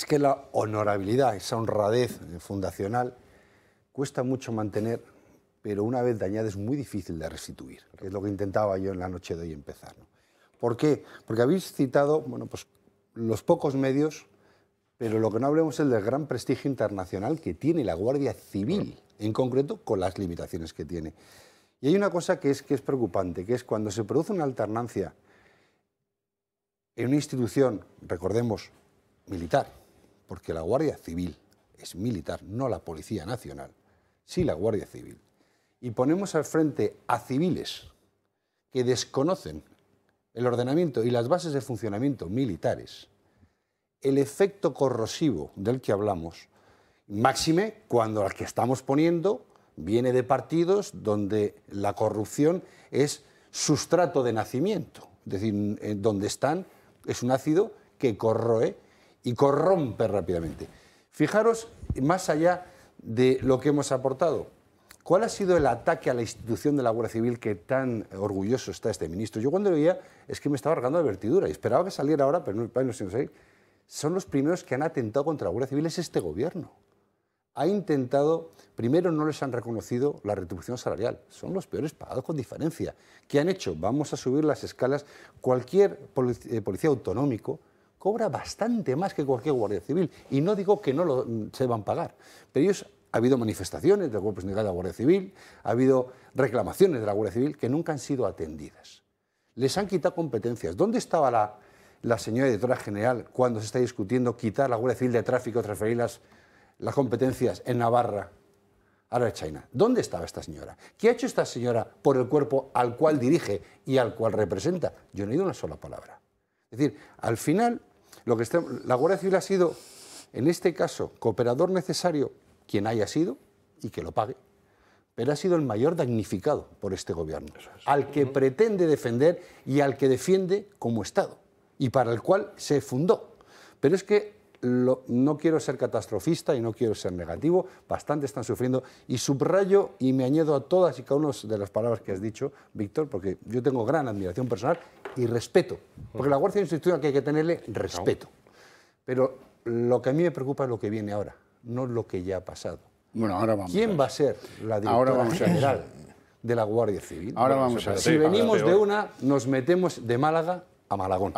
es que la honorabilidad, esa honradez fundacional, cuesta mucho mantener, pero una vez dañada es muy difícil de restituir. es lo que intentaba yo en la noche de hoy empezar. ¿Por qué? Porque habéis citado bueno, pues, los pocos medios, pero lo que no hablemos es del gran prestigio internacional que tiene la Guardia Civil, en concreto con las limitaciones que tiene. Y hay una cosa que es, que es preocupante, que es cuando se produce una alternancia en una institución, recordemos, militar, porque la Guardia Civil es militar, no la Policía Nacional, sí la Guardia Civil, y ponemos al frente a civiles que desconocen el ordenamiento y las bases de funcionamiento militares, el efecto corrosivo del que hablamos, máxime cuando al que estamos poniendo viene de partidos donde la corrupción es sustrato de nacimiento, es decir, eh, donde están es un ácido que corroe y corrompe rápidamente. Fijaros más allá de lo que hemos aportado. ¿Cuál ha sido el ataque a la institución de la Guardia Civil que tan orgulloso está este ministro? Yo cuando lo veía es que me estaba arrancando de vertidura y esperaba que saliera ahora, pero no, no salir. Son los primeros que han atentado contra la Guardia Civil, es este gobierno. Ha intentado, primero no les han reconocido la retribución salarial, son los peores pagados con diferencia. ¿Qué han hecho? Vamos a subir las escalas. Cualquier eh, policía autonómico cobra bastante más que cualquier guardia civil. Y no digo que no lo mm, se van a pagar, pero ellos ha habido manifestaciones del cuerpo sindical de la Guardia Civil, ha habido reclamaciones de la Guardia Civil que nunca han sido atendidas. Les han quitado competencias. ¿Dónde estaba la, la señora directora general cuando se está discutiendo quitar la Guardia Civil de tráfico, transferir las, competencias en Navarra a la China? ¿Dónde estaba esta señora? ¿Qué ha hecho esta señora por el cuerpo al cual dirige y al cual representa? Yo no he oído una sola palabra. Es decir, al final que la Guardia Civil ha sido, en este caso, cooperador necesario, quien haya sido, y que lo pague, pero ha sido el mayor damnificado por este gobierno, al que pretende defender y al que defiende como Estado, y para el cual se fundó. Pero es que no quiero ser catastrofista y no quiero ser negativo, bastante están sufriendo y subrayo y me añado a todas y cada una de las palabras que has dicho, Víctor, porque yo tengo gran admiración personal y respeto, porque la Guardia Institucional que hay que tenerle respeto. Pero lo que a mí me preocupa es lo que viene ahora, no lo que ya ha pasado. Bueno, ahora vamos ¿Quién va a ser la directora general de la Guardia Civil? Ahora vamos, Si venimos de una, nos metemos de Málaga a Malagón.